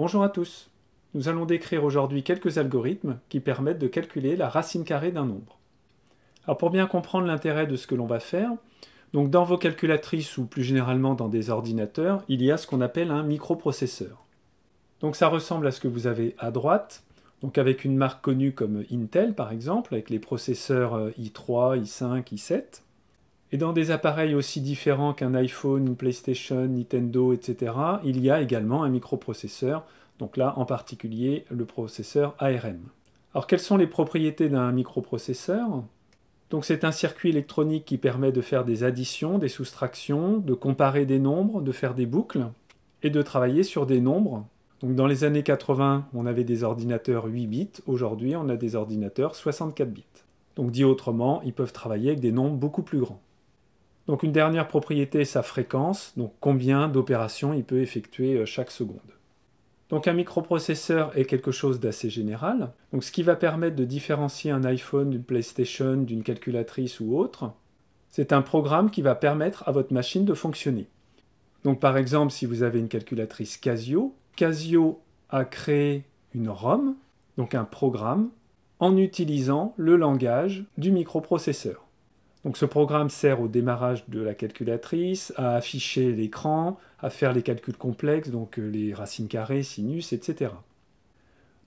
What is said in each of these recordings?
Bonjour à tous. Nous allons décrire aujourd'hui quelques algorithmes qui permettent de calculer la racine carrée d'un nombre. Alors pour bien comprendre l'intérêt de ce que l'on va faire, donc dans vos calculatrices ou plus généralement dans des ordinateurs, il y a ce qu'on appelle un microprocesseur. Donc ça ressemble à ce que vous avez à droite, donc avec une marque connue comme Intel par exemple, avec les processeurs i3, i5, i7. Et dans des appareils aussi différents qu'un iPhone, une PlayStation, Nintendo, etc., il y a également un microprocesseur, donc là en particulier le processeur ARM. Alors quelles sont les propriétés d'un microprocesseur donc c'est un circuit électronique qui permet de faire des additions, des soustractions, de comparer des nombres, de faire des boucles et de travailler sur des nombres. Donc dans les années 80, on avait des ordinateurs 8 bits, aujourd'hui on a des ordinateurs 64 bits. Donc dit autrement, ils peuvent travailler avec des nombres beaucoup plus grands. Donc une dernière propriété sa fréquence, donc combien d'opérations il peut effectuer euh, chaque seconde. Donc un microprocesseur est quelque chose d'assez général, donc ce qui va permettre de différencier un iPhone d'une PlayStation, d'une calculatrice ou autre, c'est un programme qui va permettre à votre machine de fonctionner. Donc par exemple, si vous avez une calculatrice Casio, Casio a créé une ROM, donc un programme, en utilisant le langage du microprocesseur. Donc ce programme sert au démarrage de la calculatrice, à afficher l'écran, à faire les calculs complexes, donc euh, les racines carrées, sinus, etc.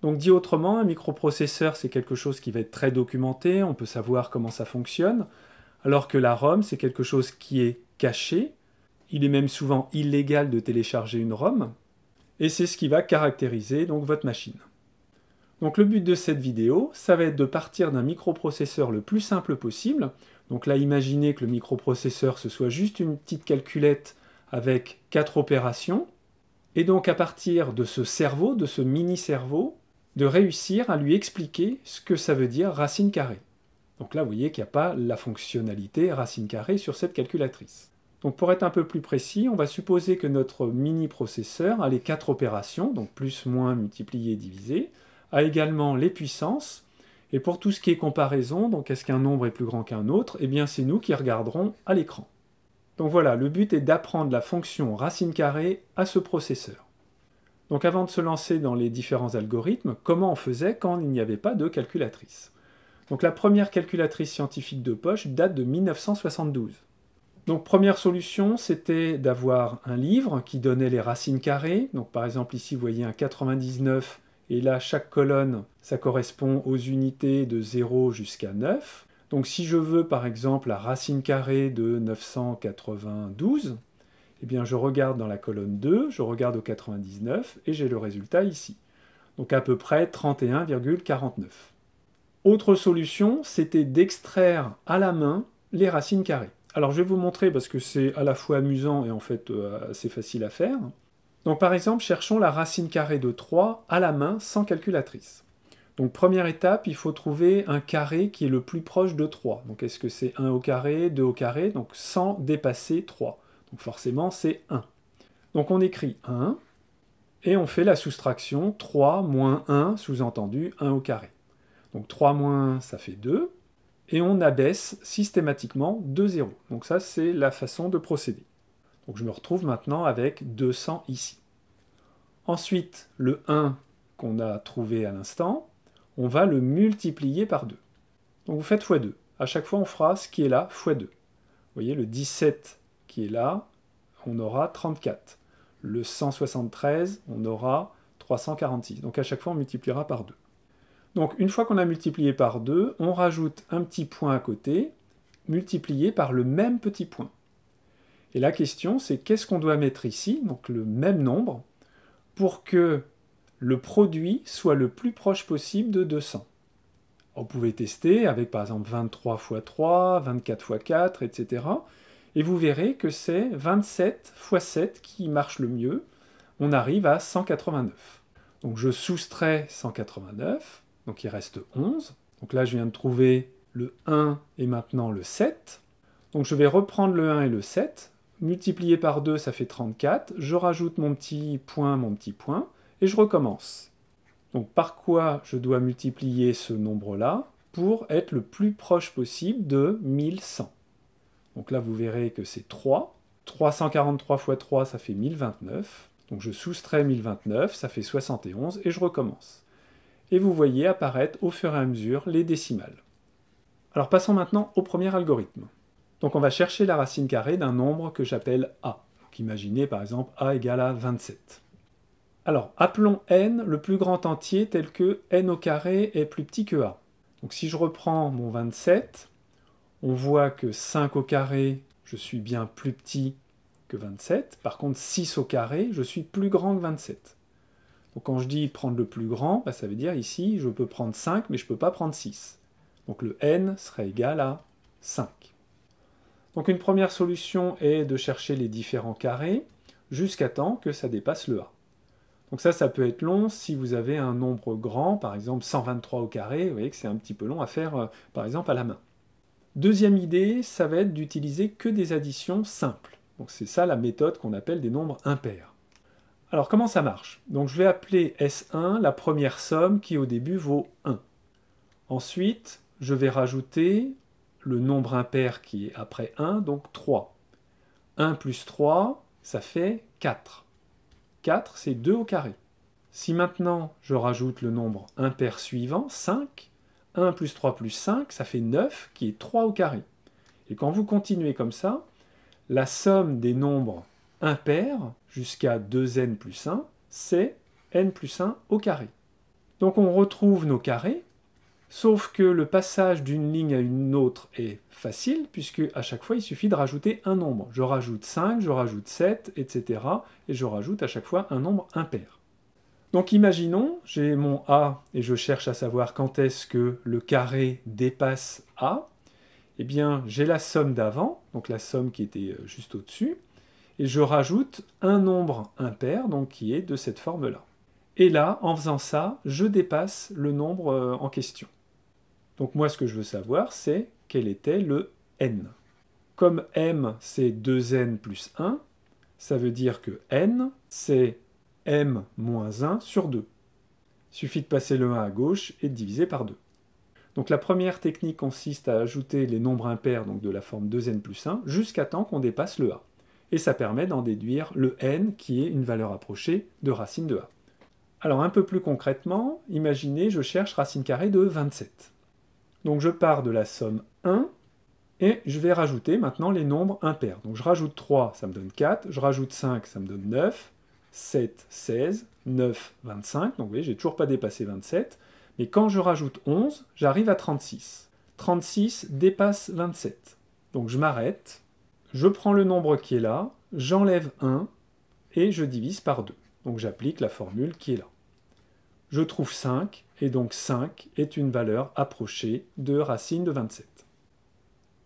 Donc dit autrement, un microprocesseur c'est quelque chose qui va être très documenté, on peut savoir comment ça fonctionne, alors que la ROM c'est quelque chose qui est caché, il est même souvent illégal de télécharger une ROM, et c'est ce qui va caractériser donc votre machine. Donc le but de cette vidéo, ça va être de partir d'un microprocesseur le plus simple possible, donc là, imaginez que le microprocesseur, ce soit juste une petite calculette avec quatre opérations. Et donc à partir de ce cerveau, de ce mini-cerveau, de réussir à lui expliquer ce que ça veut dire racine carrée. Donc là, vous voyez qu'il n'y a pas la fonctionnalité racine carrée sur cette calculatrice. Donc pour être un peu plus précis, on va supposer que notre mini-processeur a les quatre opérations, donc plus, moins, multiplié, divisé, a également les puissances, et pour tout ce qui est comparaison, donc est-ce qu'un nombre est plus grand qu'un autre Eh bien, c'est nous qui regarderons à l'écran. Donc voilà, le but est d'apprendre la fonction racine carrée à ce processeur. Donc avant de se lancer dans les différents algorithmes, comment on faisait quand il n'y avait pas de calculatrice Donc la première calculatrice scientifique de poche date de 1972. Donc première solution, c'était d'avoir un livre qui donnait les racines carrées. Donc par exemple ici, vous voyez un 99 et là, chaque colonne, ça correspond aux unités de 0 jusqu'à 9. Donc si je veux par exemple la racine carrée de 992, eh bien je regarde dans la colonne 2, je regarde au 99 et j'ai le résultat ici. Donc à peu près 31,49. Autre solution, c'était d'extraire à la main les racines carrées. Alors je vais vous montrer parce que c'est à la fois amusant et en fait euh, assez facile à faire. Donc par exemple, cherchons la racine carrée de 3 à la main sans calculatrice. Donc première étape, il faut trouver un carré qui est le plus proche de 3. Donc est-ce que c'est 1 au carré, 2 au carré, donc sans dépasser 3. Donc forcément c'est 1. Donc on écrit 1 et on fait la soustraction 3 moins 1, sous-entendu 1 au carré. Donc 3 moins 1 ça fait 2 et on abaisse systématiquement 2 0. Donc ça c'est la façon de procéder. Donc je me retrouve maintenant avec 200 ici. Ensuite, le 1 qu'on a trouvé à l'instant, on va le multiplier par 2. Donc vous faites x2. À chaque fois, on fera ce qui est là x2. Vous voyez, le 17 qui est là, on aura 34. Le 173, on aura 346. Donc à chaque fois, on multipliera par 2. Donc une fois qu'on a multiplié par 2, on rajoute un petit point à côté, multiplié par le même petit point. Et la question, c'est qu'est-ce qu'on doit mettre ici, donc le même nombre, pour que le produit soit le plus proche possible de 200. On pouvez tester avec par exemple 23 x 3, 24 x 4, etc. Et vous verrez que c'est 27 x 7 qui marche le mieux. On arrive à 189. Donc je soustrais 189, donc il reste 11. Donc là je viens de trouver le 1 et maintenant le 7. Donc je vais reprendre le 1 et le 7 multiplié par 2, ça fait 34, je rajoute mon petit point, mon petit point, et je recommence. Donc par quoi je dois multiplier ce nombre-là pour être le plus proche possible de 1100 Donc là, vous verrez que c'est 3. 343 x 3, ça fait 1029. Donc je soustrais 1029, ça fait 71, et je recommence. Et vous voyez apparaître au fur et à mesure les décimales. Alors passons maintenant au premier algorithme. Donc on va chercher la racine carrée d'un nombre que j'appelle a. Donc imaginez par exemple a égal à 27. Alors appelons n le plus grand entier tel que n au carré est plus petit que a. Donc si je reprends mon 27, on voit que 5 au carré, je suis bien plus petit que 27. Par contre 6 au carré, je suis plus grand que 27. Donc quand je dis prendre le plus grand, bah, ça veut dire ici, je peux prendre 5, mais je ne peux pas prendre 6. Donc le n serait égal à 5. Donc une première solution est de chercher les différents carrés jusqu'à temps que ça dépasse le A. Donc ça, ça peut être long si vous avez un nombre grand, par exemple 123 au carré, vous voyez que c'est un petit peu long à faire, euh, par exemple, à la main. Deuxième idée, ça va être d'utiliser que des additions simples. Donc c'est ça la méthode qu'on appelle des nombres impairs. Alors comment ça marche Donc je vais appeler S1 la première somme qui au début vaut 1. Ensuite, je vais rajouter le nombre impair qui est après 1, donc 3. 1 plus 3, ça fait 4. 4, c'est 2 au carré. Si maintenant je rajoute le nombre impair suivant, 5, 1 plus 3 plus 5, ça fait 9, qui est 3 au carré. Et quand vous continuez comme ça, la somme des nombres impairs jusqu'à 2n plus 1, c'est n plus 1 au carré. Donc on retrouve nos carrés, Sauf que le passage d'une ligne à une autre est facile, puisque à chaque fois, il suffit de rajouter un nombre. Je rajoute 5, je rajoute 7, etc. Et je rajoute à chaque fois un nombre impair. Donc imaginons, j'ai mon A et je cherche à savoir quand est-ce que le carré dépasse A. Eh bien, j'ai la somme d'avant, donc la somme qui était euh, juste au-dessus, et je rajoute un nombre impair, donc qui est de cette forme-là. Et là, en faisant ça, je dépasse le nombre euh, en question. Donc moi, ce que je veux savoir, c'est quel était le n. Comme m, c'est 2n plus 1, ça veut dire que n, c'est m moins 1 sur 2. Il suffit de passer le 1 à gauche et de diviser par 2. Donc la première technique consiste à ajouter les nombres impairs, donc de la forme 2n plus 1, jusqu'à temps qu'on dépasse le a. Et ça permet d'en déduire le n qui est une valeur approchée de racine de a. Alors un peu plus concrètement, imaginez je cherche racine carrée de 27. Donc je pars de la somme 1 et je vais rajouter maintenant les nombres impairs. Donc je rajoute 3, ça me donne 4, je rajoute 5, ça me donne 9, 7, 16, 9, 25, donc vous voyez, j'ai toujours pas dépassé 27, mais quand je rajoute 11, j'arrive à 36. 36 dépasse 27. Donc je m'arrête, je prends le nombre qui est là, j'enlève 1 et je divise par 2. Donc j'applique la formule qui est là je trouve 5, et donc 5 est une valeur approchée de racine de 27.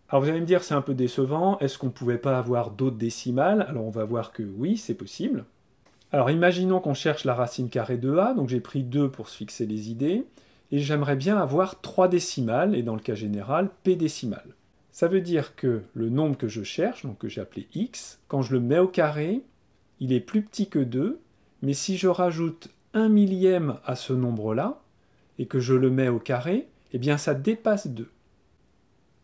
Alors vous allez me dire, c'est un peu décevant, est-ce qu'on ne pouvait pas avoir d'autres décimales Alors on va voir que oui, c'est possible. Alors imaginons qu'on cherche la racine carrée de a, donc j'ai pris 2 pour se fixer les idées, et j'aimerais bien avoir 3 décimales, et dans le cas général, p décimales. Ça veut dire que le nombre que je cherche, donc que j'ai appelé x, quand je le mets au carré, il est plus petit que 2, mais si je rajoute 1 millième à ce nombre-là, et que je le mets au carré, eh bien ça dépasse 2.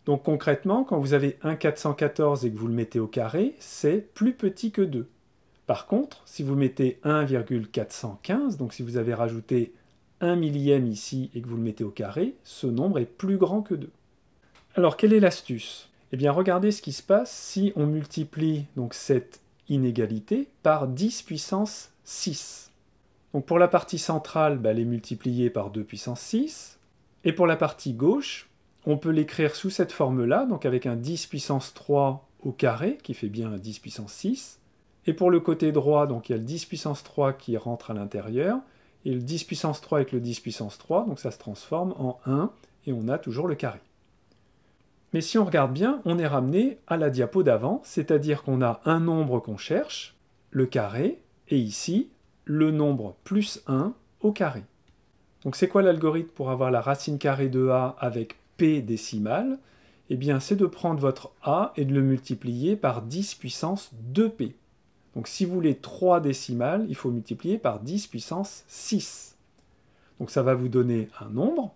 Donc concrètement, quand vous avez 1,414 et que vous le mettez au carré, c'est plus petit que 2. Par contre, si vous mettez 1,415, donc si vous avez rajouté 1 millième ici et que vous le mettez au carré, ce nombre est plus grand que 2. Alors quelle est l'astuce Eh bien regardez ce qui se passe si on multiplie donc cette inégalité par 10 puissance 6 pour la partie centrale, bah, elle est multipliée par 2 puissance 6. Et pour la partie gauche, on peut l'écrire sous cette forme-là, donc avec un 10 puissance 3 au carré, qui fait bien un 10 puissance 6. Et pour le côté droit, donc il y a le 10 puissance 3 qui rentre à l'intérieur, et le 10 puissance 3 avec le 10 puissance 3, donc ça se transforme en 1, et on a toujours le carré. Mais si on regarde bien, on est ramené à la diapo d'avant, c'est-à-dire qu'on a un nombre qu'on cherche, le carré, et ici, le nombre plus 1 au carré. Donc c'est quoi l'algorithme pour avoir la racine carrée de a avec p décimale Eh bien c'est de prendre votre a et de le multiplier par 10 puissance 2p. Donc si vous voulez 3 décimales, il faut multiplier par 10 puissance 6. Donc ça va vous donner un nombre.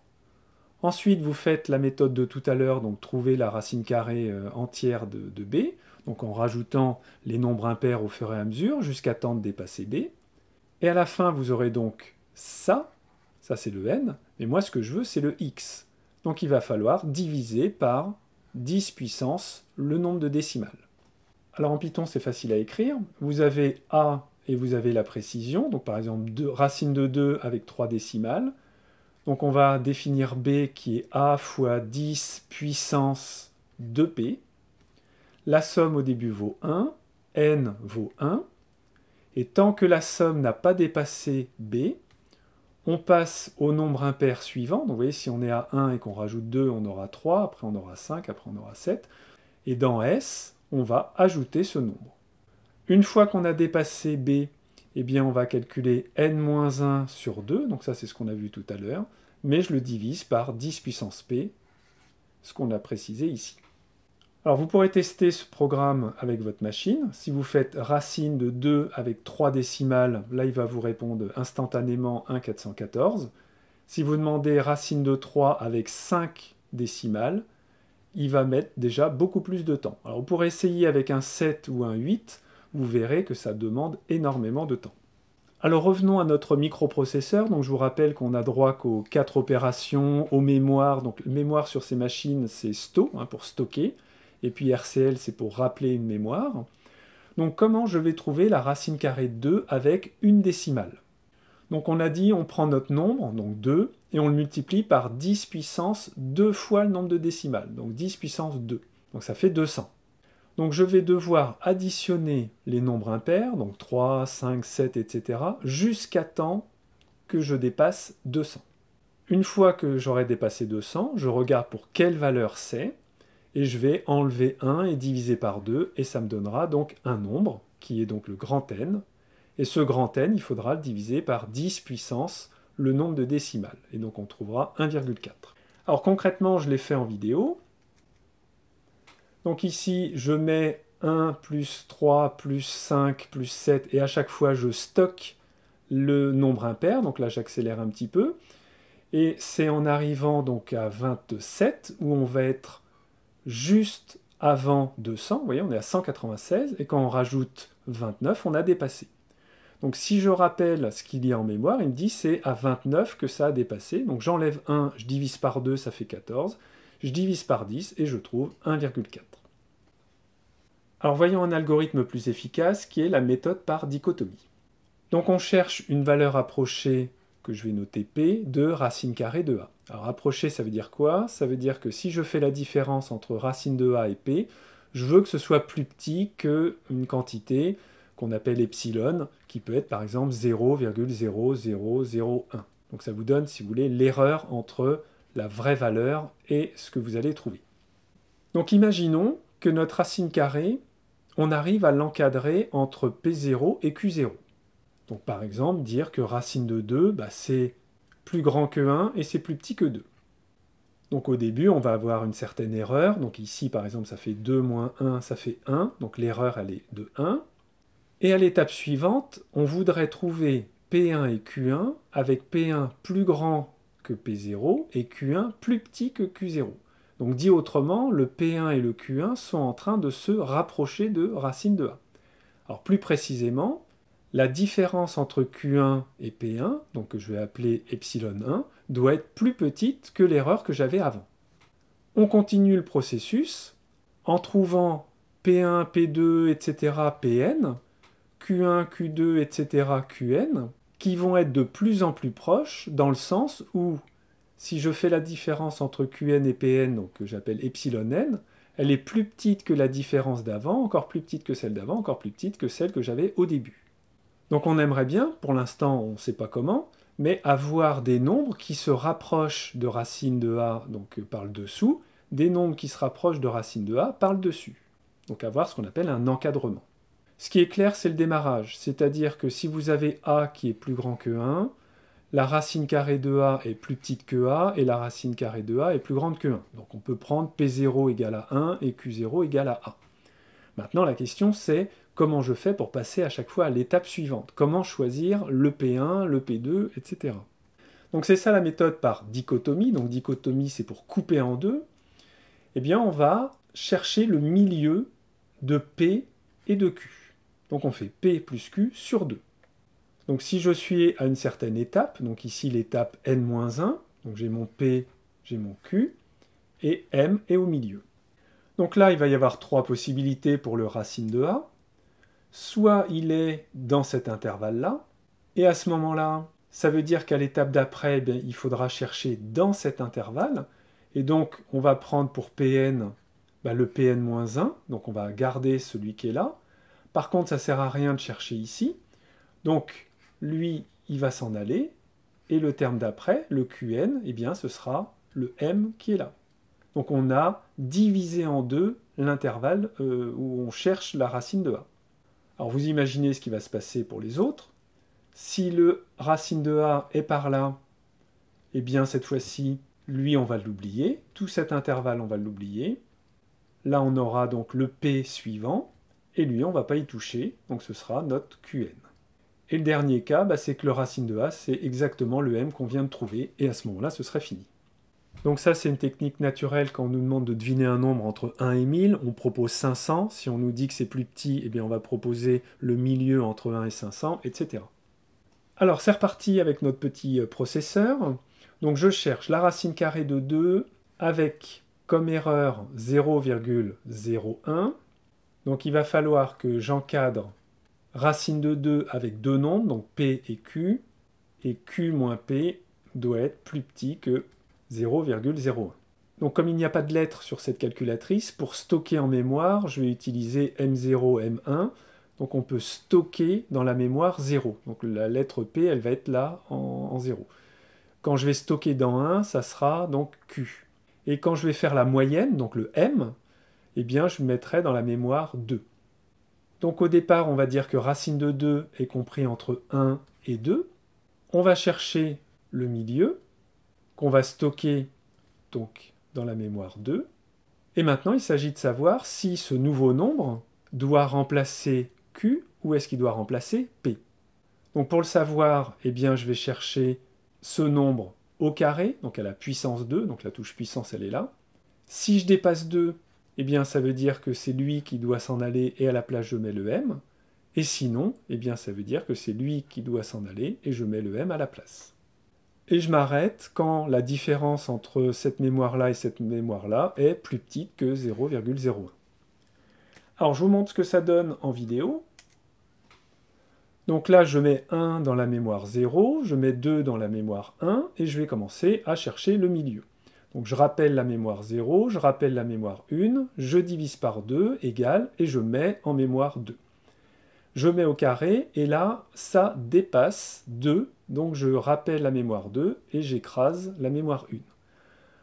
Ensuite, vous faites la méthode de tout à l'heure, donc trouver la racine carrée euh, entière de, de b, donc en rajoutant les nombres impairs au fur et à mesure jusqu'à temps de dépasser b. Et à la fin, vous aurez donc ça, ça c'est le n, mais moi ce que je veux c'est le x. Donc il va falloir diviser par 10 puissance le nombre de décimales. Alors en Python c'est facile à écrire, vous avez a et vous avez la précision, donc par exemple racine de 2 avec 3 décimales, donc on va définir b qui est a fois 10 puissance 2p, la somme au début vaut 1, n vaut 1, et tant que la somme n'a pas dépassé B, on passe au nombre impair suivant. Donc vous voyez, si on est à 1 et qu'on rajoute 2, on aura 3, après on aura 5, après on aura 7. Et dans S, on va ajouter ce nombre. Une fois qu'on a dépassé B, eh bien on va calculer n-1 sur 2, donc ça c'est ce qu'on a vu tout à l'heure, mais je le divise par 10 puissance p, ce qu'on a précisé ici. Alors vous pourrez tester ce programme avec votre machine. Si vous faites racine de 2 avec 3 décimales, là il va vous répondre instantanément 1,414. Si vous demandez racine de 3 avec 5 décimales, il va mettre déjà beaucoup plus de temps. Alors vous pourrez essayer avec un 7 ou un 8, vous verrez que ça demande énormément de temps. Alors revenons à notre microprocesseur. Donc je vous rappelle qu'on a droit qu'aux 4 opérations, aux mémoires. Donc mémoire sur ces machines, c'est sto hein, pour stocker et puis RCL, c'est pour rappeler une mémoire. Donc comment je vais trouver la racine carrée de 2 avec une décimale Donc on a dit, on prend notre nombre, donc 2, et on le multiplie par 10 puissance 2 fois le nombre de décimales, donc 10 puissance 2. Donc ça fait 200. Donc je vais devoir additionner les nombres impairs, donc 3, 5, 7, etc., jusqu'à temps que je dépasse 200. Une fois que j'aurai dépassé 200, je regarde pour quelle valeur c'est, et je vais enlever 1 et diviser par 2, et ça me donnera donc un nombre, qui est donc le grand N, et ce grand N, il faudra le diviser par 10 puissance le nombre de décimales, et donc on trouvera 1,4. Alors concrètement, je l'ai fait en vidéo. Donc ici, je mets 1 plus 3 plus 5 plus 7, et à chaque fois, je stocke le nombre impair, donc là j'accélère un petit peu, et c'est en arrivant donc à 27 où on va être juste avant 200, vous voyez, on est à 196, et quand on rajoute 29, on a dépassé. Donc si je rappelle ce qu'il y a en mémoire, il me dit c'est à 29 que ça a dépassé, donc j'enlève 1, je divise par 2, ça fait 14, je divise par 10 et je trouve 1,4. Alors voyons un algorithme plus efficace qui est la méthode par dichotomie. Donc on cherche une valeur approchée, que je vais noter P, de racine carrée de A. Alors ça veut dire quoi Ça veut dire que si je fais la différence entre racine de a et p, je veux que ce soit plus petit qu'une quantité qu'on appelle epsilon, qui peut être par exemple 0,0001. Donc ça vous donne, si vous voulez, l'erreur entre la vraie valeur et ce que vous allez trouver. Donc imaginons que notre racine carrée, on arrive à l'encadrer entre P0 et Q0. Donc par exemple, dire que racine de 2, bah, c'est plus grand que 1 et c'est plus petit que 2. Donc au début, on va avoir une certaine erreur. Donc ici, par exemple, ça fait 2 moins 1, ça fait 1. Donc l'erreur, elle est de 1. Et à l'étape suivante, on voudrait trouver P1 et Q1 avec P1 plus grand que P0 et Q1 plus petit que Q0. Donc dit autrement, le P1 et le Q1 sont en train de se rapprocher de racine de A. Alors plus précisément, la différence entre Q1 et P1, donc que je vais appeler epsilon 1, doit être plus petite que l'erreur que j'avais avant. On continue le processus en trouvant P1, P2, etc., Pn, Q1, Q2, etc., Qn, qui vont être de plus en plus proches dans le sens où, si je fais la différence entre Qn et Pn, donc que j'appelle epsilon n, elle est plus petite que la différence d'avant, encore plus petite que celle d'avant, encore plus petite que celle que j'avais au début. Donc on aimerait bien, pour l'instant on ne sait pas comment, mais avoir des nombres qui se rapprochent de racine de a, donc euh, par le dessous, des nombres qui se rapprochent de racine de a par le dessus. Donc avoir ce qu'on appelle un encadrement. Ce qui est clair, c'est le démarrage, c'est-à-dire que si vous avez a qui est plus grand que 1, la racine carrée de a est plus petite que a, et la racine carrée de a est plus grande que 1. Donc on peut prendre p0 égale à 1 et q0 égale à a. Maintenant la question c'est comment je fais pour passer à chaque fois à l'étape suivante Comment choisir le P1, le P2, etc. Donc c'est ça la méthode par dichotomie. Donc dichotomie, c'est pour couper en deux. Eh bien, on va chercher le milieu de P et de Q. Donc on fait P plus Q sur 2. Donc si je suis à une certaine étape, donc ici l'étape N-1, donc j'ai mon P, j'ai mon Q, et M est au milieu. Donc là, il va y avoir trois possibilités pour le racine de A soit il est dans cet intervalle-là, et à ce moment-là, ça veut dire qu'à l'étape d'après, eh il faudra chercher dans cet intervalle, et donc on va prendre pour Pn bah, le Pn-1, donc on va garder celui qui est là. Par contre, ça ne sert à rien de chercher ici, donc lui, il va s'en aller, et le terme d'après, le Qn, eh bien, ce sera le M qui est là. Donc on a divisé en deux l'intervalle euh, où on cherche la racine de A. Alors vous imaginez ce qui va se passer pour les autres. Si le racine de A est par là, eh bien cette fois-ci, lui, on va l'oublier. Tout cet intervalle, on va l'oublier. Là, on aura donc le P suivant, et lui, on ne va pas y toucher, donc ce sera notre Qn. Et le dernier cas, bah, c'est que le racine de A, c'est exactement le M qu'on vient de trouver, et à ce moment-là, ce serait fini. Donc ça, c'est une technique naturelle quand on nous demande de deviner un nombre entre 1 et 1000. On propose 500. Si on nous dit que c'est plus petit, eh bien on va proposer le milieu entre 1 et 500, etc. Alors c'est reparti avec notre petit euh, processeur. Donc je cherche la racine carrée de 2 avec comme erreur 0,01. Donc il va falloir que j'encadre racine de 2 avec deux nombres, donc P et Q. Et Q moins P doit être plus petit que 0,01. Donc comme il n'y a pas de lettres sur cette calculatrice, pour stocker en mémoire, je vais utiliser M0, M1. Donc on peut stocker dans la mémoire 0. Donc la lettre P, elle va être là en, 0. Quand je vais stocker dans 1, ça sera donc Q. Et quand je vais faire la moyenne, donc le M, eh bien je mettrai dans la mémoire 2. Donc au départ, on va dire que racine de 2 est compris entre 1 et 2. On va chercher le milieu, qu'on va stocker donc dans la mémoire 2. Et maintenant, il s'agit de savoir si ce nouveau nombre doit remplacer Q ou est-ce qu'il doit remplacer P. Donc pour le savoir, eh bien, je vais chercher ce nombre au carré, donc à la puissance 2, donc la touche puissance, elle est là. Si je dépasse 2, eh bien, ça veut dire que c'est lui qui doit s'en aller et à la place je mets le M. Et sinon, eh bien, ça veut dire que c'est lui qui doit s'en aller et je mets le M à la place. Et je m'arrête quand la différence entre cette mémoire-là et cette mémoire-là est plus petite que 0,01. Alors je vous montre ce que ça donne en vidéo. Donc là, je mets 1 dans la mémoire 0, je mets 2 dans la mémoire 1, et je vais commencer à chercher le milieu. Donc je rappelle la mémoire 0, je rappelle la mémoire 1, je divise par 2, égale, et je mets en mémoire 2 je mets au carré, et là, ça dépasse 2, donc je rappelle la mémoire 2, et j'écrase la mémoire 1.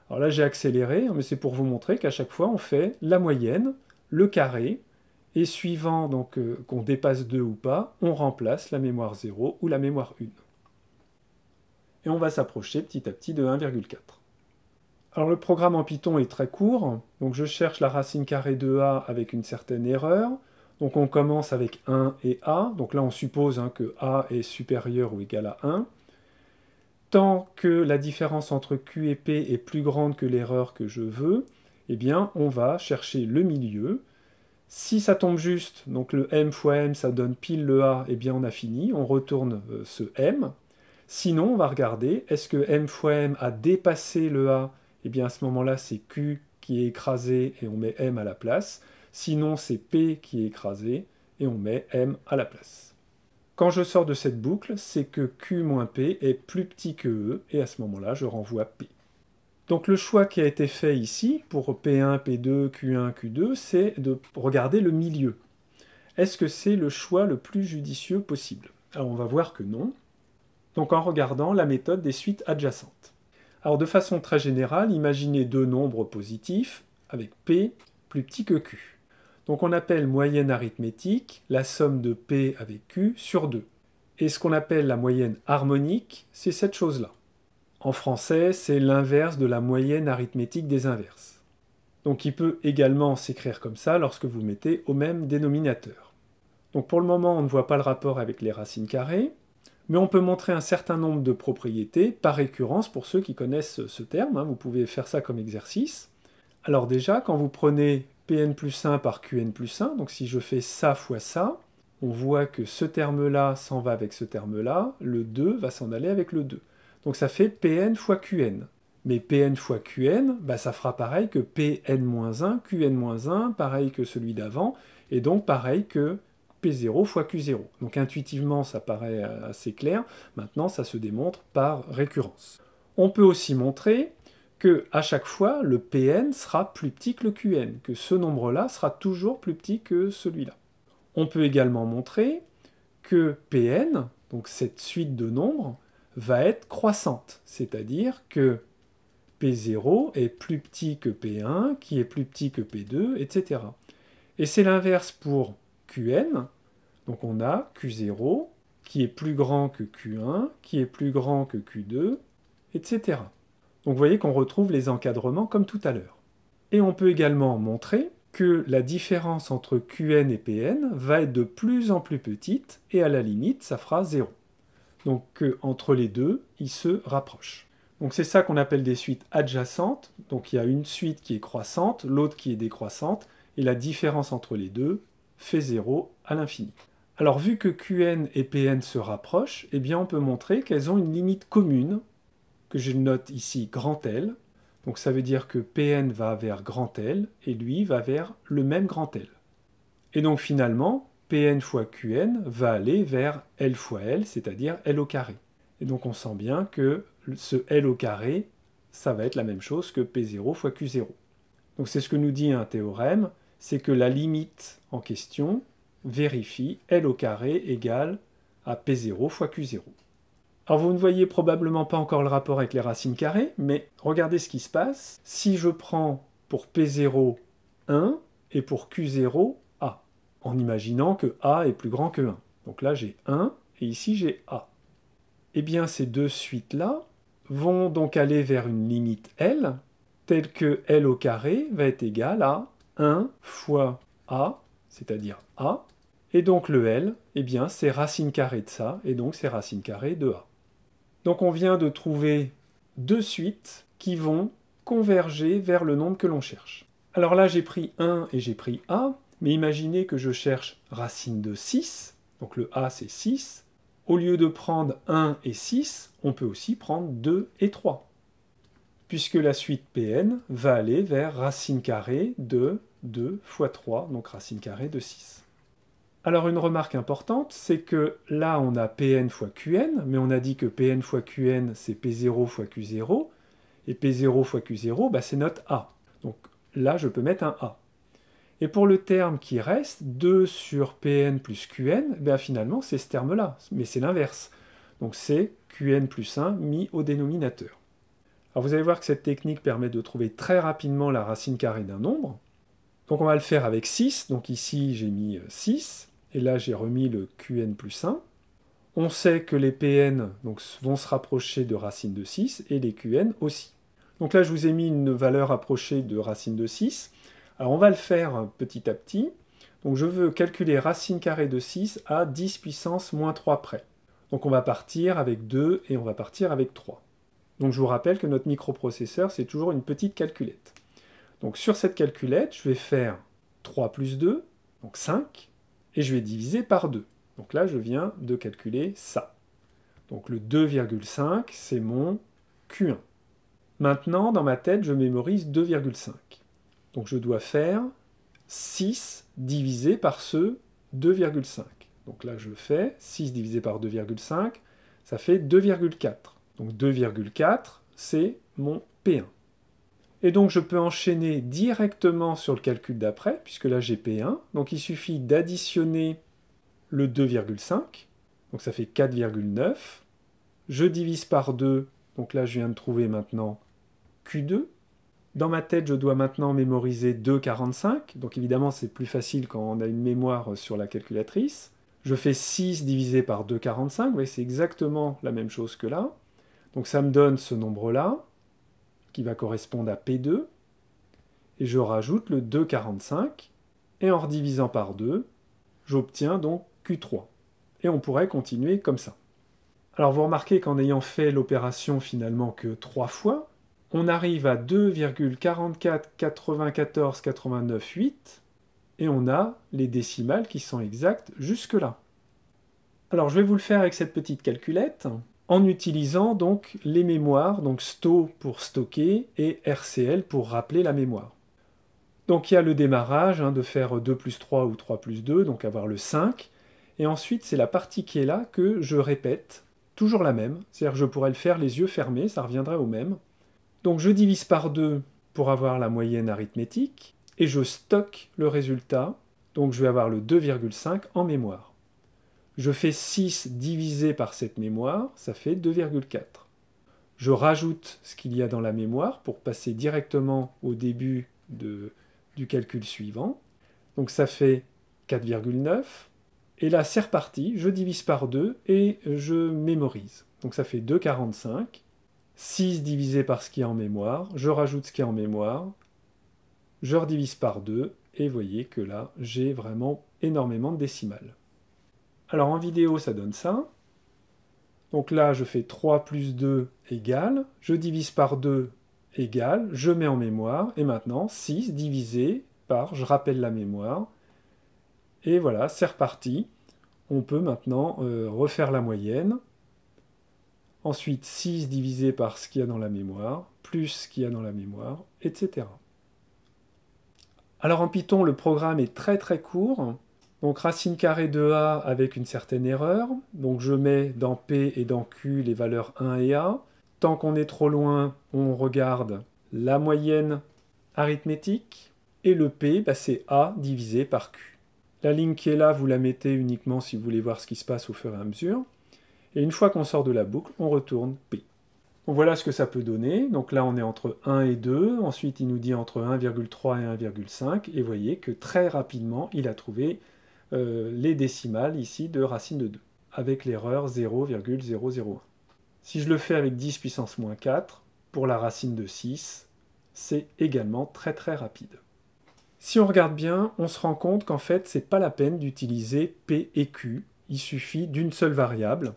Alors là, j'ai accéléré, hein, mais c'est pour vous montrer qu'à chaque fois, on fait la moyenne, le carré, et suivant donc euh, qu'on dépasse 2 ou pas, on remplace la mémoire 0 ou la mémoire 1. Et on va s'approcher petit à petit de 1,4. Alors le programme en Python est très court, donc je cherche la racine carrée de a avec une certaine erreur, donc on commence avec 1 et A. Donc là, on suppose hein, que A est supérieur ou égal à 1. Tant que la différence entre Q et P est plus grande que l'erreur que je veux, eh bien, on va chercher le milieu. Si ça tombe juste, donc le M fois M, ça donne pile le A, eh bien on a fini, on retourne euh, ce M. Sinon, on va regarder, est-ce que M fois M a dépassé le A Eh bien à ce moment-là, c'est Q qui est écrasé et on met M à la place. Sinon, c'est P qui est écrasé et on met M à la place. Quand je sors de cette boucle, c'est que Q moins P est plus petit que E et à ce moment-là, je renvoie P. Donc le choix qui a été fait ici pour P1, P2, Q1, Q2, c'est de regarder le milieu. Est-ce que c'est le choix le plus judicieux possible Alors on va voir que non. Donc en regardant la méthode des suites adjacentes. Alors de façon très générale, imaginez deux nombres positifs avec P plus petit que Q. Donc on appelle moyenne arithmétique la somme de P avec Q sur 2. Et ce qu'on appelle la moyenne harmonique, c'est cette chose-là. En français, c'est l'inverse de la moyenne arithmétique des inverses. Donc il peut également s'écrire comme ça lorsque vous mettez au même dénominateur. Donc pour le moment, on ne voit pas le rapport avec les racines carrées, mais on peut montrer un certain nombre de propriétés par récurrence pour ceux qui connaissent ce terme. Hein. vous pouvez faire ça comme exercice. Alors déjà, quand vous prenez Pn plus 1 par Qn plus 1. Donc si je fais ça fois ça, on voit que ce terme-là s'en va avec ce terme-là, le 2 va s'en aller avec le 2. Donc ça fait Pn fois Qn. Mais Pn fois Qn, bah, ça fera pareil que Pn-1, moins Qn-1, moins pareil que celui d'avant, et donc pareil que P0 fois Q0. Donc intuitivement, ça paraît euh, assez clair. Maintenant, ça se démontre par récurrence. On peut aussi montrer que à chaque fois le Pn sera plus petit que le Qn, que ce nombre-là sera toujours plus petit que celui-là. On peut également montrer que Pn, donc cette suite de nombres, va être croissante, c'est-à-dire que P0 est plus petit que P1, qui est plus petit que P2, etc. Et c'est l'inverse pour Qn, donc on a Q0 qui est plus grand que Q1, qui est plus grand que Q2, etc. Donc vous voyez qu'on retrouve les encadrements comme tout à l'heure. Et on peut également montrer que la différence entre Qn et Pn va être de plus en plus petite et à la limite ça fera 0. Donc euh, entre les deux, ils se rapprochent. Donc c'est ça qu'on appelle des suites adjacentes. Donc il y a une suite qui est croissante, l'autre qui est décroissante, et la différence entre les deux fait 0 à l'infini. Alors vu que Qn et Pn se rapprochent, eh bien on peut montrer qu'elles ont une limite commune je note ici grand L. Donc ça veut dire que Pn va vers grand L et lui va vers le même grand L. Et donc finalement, Pn fois Qn va aller vers L fois L, c'est-à-dire L au carré. Et donc on sent bien que ce L au carré, ça va être la même chose que P0 fois Q0. Donc c'est ce que nous dit un théorème, c'est que la limite en question vérifie L au carré égale à P0 fois Q0. Alors vous ne voyez probablement pas encore le rapport avec les racines carrées, mais regardez ce qui se passe. Si je prends pour P0 1 et pour Q0 A, en imaginant que A est plus grand que 1. Donc là j'ai 1 et ici j'ai A. Eh bien ces deux suites-là vont donc aller vers une limite L, telle que L au carré va être égal à 1 fois A, c'est-à-dire A, et donc le L, eh bien c'est racine carrée de ça, et donc c'est racine carrée de A. Donc on vient de trouver deux suites qui vont converger vers le nombre que l'on cherche. Alors là, j'ai pris 1 et j'ai pris A, mais imaginez que je cherche racine de 6, donc le A c'est 6. Au lieu de prendre 1 et 6, on peut aussi prendre 2 et 3, puisque la suite Pn va aller vers racine carrée de 2 fois 3, donc racine carrée de 6. Alors une remarque importante, c'est que là on a Pn fois Qn, mais on a dit que Pn fois Qn c'est P0 fois Q0, et P0 fois Q0 bah, c'est notre A. Donc là je peux mettre un A. Et pour le terme qui reste, 2 sur Pn plus Qn, bah, finalement c'est ce terme-là, mais c'est l'inverse. Donc c'est Qn plus 1 mis au dénominateur. Alors vous allez voir que cette technique permet de trouver très rapidement la racine carrée d'un nombre. Donc on va le faire avec 6, donc ici j'ai mis 6. Euh, et là j'ai remis le Qn plus 1. On sait que les Pn vont se rapprocher de racine de 6 et les Qn aussi. Donc là je vous ai mis une valeur approchée de racine de 6. Alors on va le faire petit à petit. Donc je veux calculer racine carrée de 6 à 10 puissance moins 3 près. Donc on va partir avec 2 et on va partir avec 3. Donc je vous rappelle que notre microprocesseur, c'est toujours une petite calculette. Donc sur cette calculette, je vais faire 3 plus 2, donc 5, et je vais diviser par 2. Donc là, je viens de calculer ça. Donc le 2,5, c'est mon Q1. Maintenant, dans ma tête, je mémorise 2,5. Donc je dois faire 6 divisé par ce 2,5. Donc là, je fais 6 divisé par 2,5, ça fait 2,4. Donc 2,4, c'est mon P1. Et donc je peux enchaîner directement sur le calcul d'après, puisque là j'ai P1. Donc il suffit d'additionner le 2,5. Donc ça fait 4,9. Je divise par 2. Donc là je viens de trouver maintenant Q2. Dans ma tête, je dois maintenant mémoriser 2,45. Donc évidemment, c'est plus facile quand on a une mémoire sur la calculatrice. Je fais 6 divisé par 2,45. Vous voyez, c'est exactement la même chose que là. Donc ça me donne ce nombre-là qui va correspondre à P2, et je rajoute le 2,45, et en redivisant par 2, j'obtiens donc Q3. Et on pourrait continuer comme ça. Alors vous remarquez qu'en ayant fait l'opération finalement que trois fois, on arrive à 2,4494,898 et on a les décimales qui sont exactes jusque-là. Alors je vais vous le faire avec cette petite calculette en utilisant donc les mémoires, donc STO pour stocker et RCL pour rappeler la mémoire. Donc il y a le démarrage hein, de faire 2 plus 3 ou 3 plus 2, donc avoir le 5. Et ensuite c'est la partie qui est là que je répète, toujours la même, c'est-à-dire que je pourrais le faire les yeux fermés, ça reviendrait au même. Donc je divise par 2 pour avoir la moyenne arithmétique, et je stocke le résultat, donc je vais avoir le 2,5 en mémoire. Je fais 6 divisé par cette mémoire, ça fait 2,4. Je rajoute ce qu'il y a dans la mémoire pour passer directement au début du calcul suivant. Donc ça fait 4,9. Et là, c'est reparti, je divise par 2 et je mémorise. Donc ça fait 2,45. 6 divisé par ce qui est en mémoire, je rajoute ce qui est en mémoire, je redivise par 2, et voyez que là, j'ai vraiment énormément de décimales. Alors en vidéo, ça donne ça. Donc là, je fais 3 plus 2 égale, je divise par 2 égale, je mets en mémoire, et maintenant 6 divisé par, je rappelle la mémoire, et voilà, c'est reparti. On peut maintenant euh, refaire la moyenne. Ensuite, 6 divisé par ce qu'il y a dans la mémoire, plus ce qu'il y a dans la mémoire, etc. Alors en Python, le programme est très très court. Donc racine carrée de a avec une certaine erreur. Donc je mets dans p et dans q les valeurs 1 et a. Tant qu'on est trop loin, on regarde la moyenne arithmétique. Et le p, bah, c'est a divisé par q. La ligne qui est là, vous la mettez uniquement si vous voulez voir ce qui se passe au fur et à mesure. Et une fois qu'on sort de la boucle, on retourne p. voilà ce que ça peut donner. Donc là, on est entre 1 et 2. Ensuite, il nous dit entre 1,3 et 1,5. Et voyez que très rapidement, il a trouvé euh, les décimales ici de racine de 2, avec l'erreur 0,001. Si je le fais avec 10 puissance moins 4, pour la racine de 6, c'est également très très rapide. Si on regarde bien, on se rend compte qu'en fait, c'est pas la peine d'utiliser P et Q, il suffit d'une seule variable,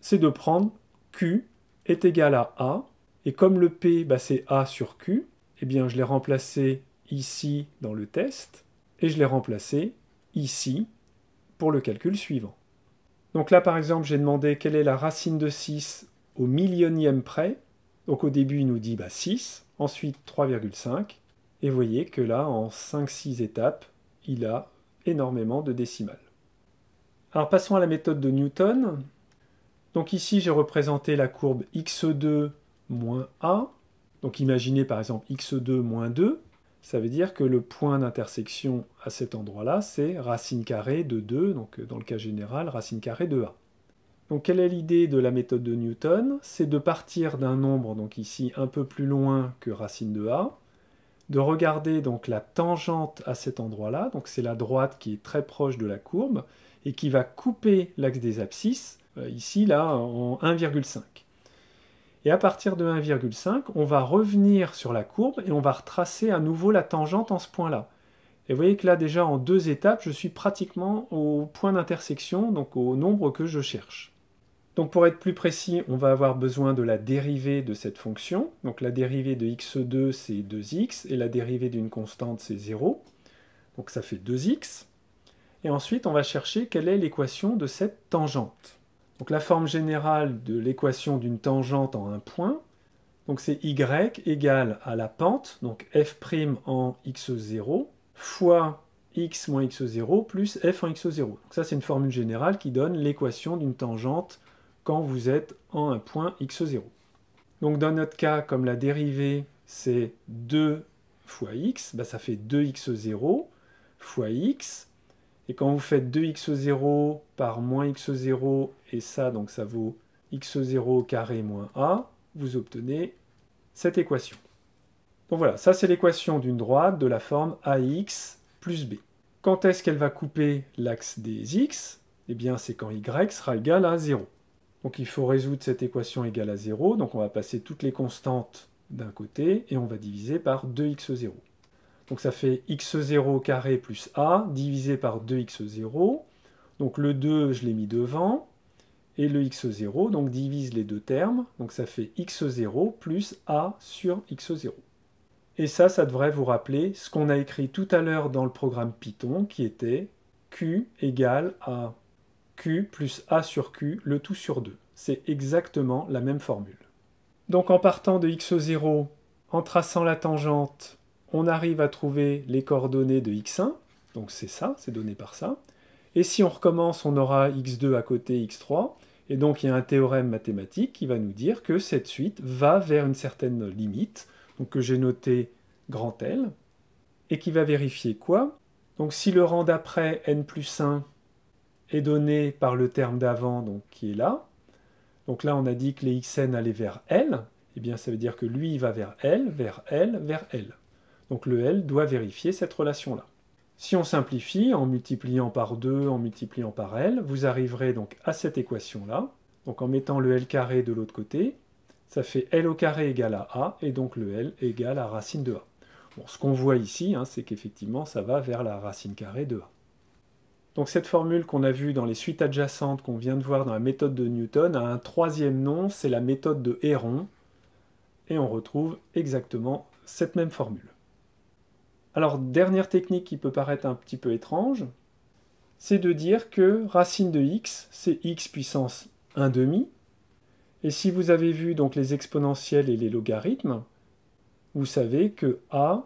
c'est de prendre Q est égal à A, et comme le P, bah, c'est A sur Q, eh bien je l'ai remplacé ici dans le test, et je l'ai remplacé ici pour le calcul suivant. Donc là, par exemple, j'ai demandé quelle est la racine de 6 au millionième près. Donc au début, il nous dit bah, 6, ensuite 3,5. Et vous voyez que là, en 5-6 étapes, il a énormément de décimales. Alors passons à la méthode de Newton. Donc ici, j'ai représenté la courbe x2 moins 1. Donc imaginez par exemple x2 moins 2. Ça veut dire que le point d'intersection à cet endroit-là, c'est racine carrée de 2, donc euh, dans le cas général, racine carrée de a. Donc quelle est l'idée de la méthode de Newton C'est de partir d'un nombre, donc ici un peu plus loin que racine de a, de regarder donc la tangente à cet endroit-là, donc c'est la droite qui est très proche de la courbe, et qui va couper l'axe des abscisses, euh, ici là en 1,5. Et à partir de 1,5, on va revenir sur la courbe et on va retracer à nouveau la tangente en ce point-là. Et vous voyez que là déjà en deux étapes, je suis pratiquement au point d'intersection, donc au nombre que je cherche. Donc pour être plus précis, on va avoir besoin de la dérivée de cette fonction. Donc la dérivée de x2 c'est 2x, et la dérivée d'une constante c'est 0. Donc ça fait 2x. Et ensuite on va chercher quelle est l'équation de cette tangente. Donc la forme générale de l'équation d'une tangente en un point, donc c'est y égale à la pente, donc f' en x0, fois x moins x0 plus f en x0. Donc ça c'est une formule générale qui donne l'équation d'une tangente quand vous êtes en un point x0. Donc dans notre cas, comme la dérivée c'est 2 fois x, bah, ça fait 2x0 fois x. Et quand vous faites 2x0 par moins x0 et ça, donc ça vaut x0 carré moins a, vous obtenez cette équation. Donc voilà, ça c'est l'équation d'une droite de la forme ax plus b. Quand est-ce qu'elle va couper l'axe des x Eh bien c'est quand y sera égal à 0. Donc il faut résoudre cette équation égale à 0, donc on va passer toutes les constantes d'un côté et on va diviser par 2x0. Donc ça fait x0 carré plus a divisé par 2x0. Donc le 2, je l'ai mis devant et le x0, donc divise les deux termes, donc ça fait x0 plus a sur x0. Et ça, ça devrait vous rappeler ce qu'on a écrit tout à l'heure dans le programme Python, qui était q égale à q plus a sur q, le tout sur 2. C'est exactement la même formule. Donc en partant de x0, en traçant la tangente, on arrive à trouver les coordonnées de x1, donc c'est ça, c'est donné par ça, et si on recommence, on aura x2 à côté x3. Et donc il y a un théorème mathématique qui va nous dire que cette suite va vers une certaine limite, donc que j'ai noté grand L, et qui va vérifier quoi Donc si le rang d'après n plus 1 est donné par le terme d'avant, donc qui est là, donc là on a dit que les xn allaient vers L, et eh bien ça veut dire que lui il va vers L, vers L, vers L. Donc le L doit vérifier cette relation-là. Si on simplifie en multipliant par 2, en multipliant par L, vous arriverez donc à cette équation-là. Donc en mettant le L carré de l'autre côté, ça fait L au carré égale à A, et donc le L égale à racine de A. Bon, ce qu'on voit ici, hein, c'est qu'effectivement, ça va vers la racine carrée de A. Donc cette formule qu'on a vue dans les suites adjacentes qu'on vient de voir dans la méthode de Newton a un troisième nom, c'est la méthode de Héron, et on retrouve exactement cette même formule. Alors, dernière technique qui peut paraître un petit peu étrange, c'est de dire que racine de x, c'est x puissance 1 demi. Et si vous avez vu donc les exponentielles et les logarithmes, vous savez que a,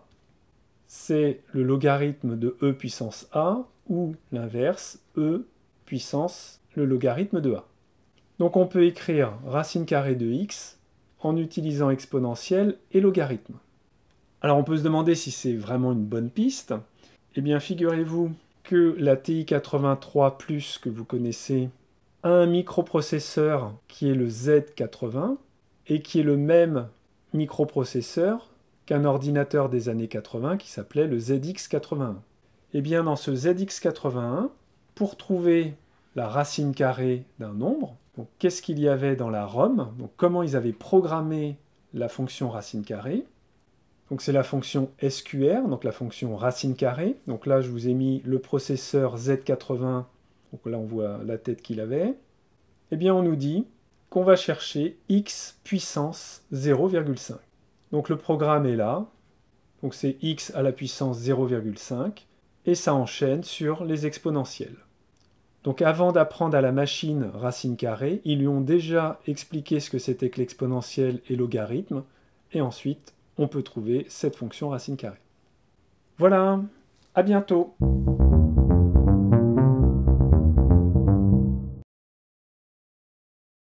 c'est le logarithme de e puissance a, ou l'inverse, e puissance le logarithme de a. Donc on peut écrire racine carrée de x en utilisant exponentielle et logarithme. Alors on peut se demander si c'est vraiment une bonne piste. Eh bien figurez-vous que la TI-83 que vous connaissez a un microprocesseur qui est le Z80 et qui est le même microprocesseur qu'un ordinateur des années 80 qui s'appelait le ZX81. Eh bien dans ce ZX81, pour trouver la racine carrée d'un nombre, qu'est-ce qu'il y avait dans la ROM, comment ils avaient programmé la fonction racine carrée, donc c'est la fonction SQR, donc la fonction racine carrée. Donc là, je vous ai mis le processeur Z80, donc là on voit la tête qu'il avait. Eh bien, on nous dit qu'on va chercher x puissance 0,5. Donc le programme est là, donc c'est x à la puissance 0,5, et ça enchaîne sur les exponentielles. Donc avant d'apprendre à la machine racine carrée, ils lui ont déjà expliqué ce que c'était que l'exponentielle et logarithme, et ensuite on peut trouver cette fonction racine carrée. Voilà, à bientôt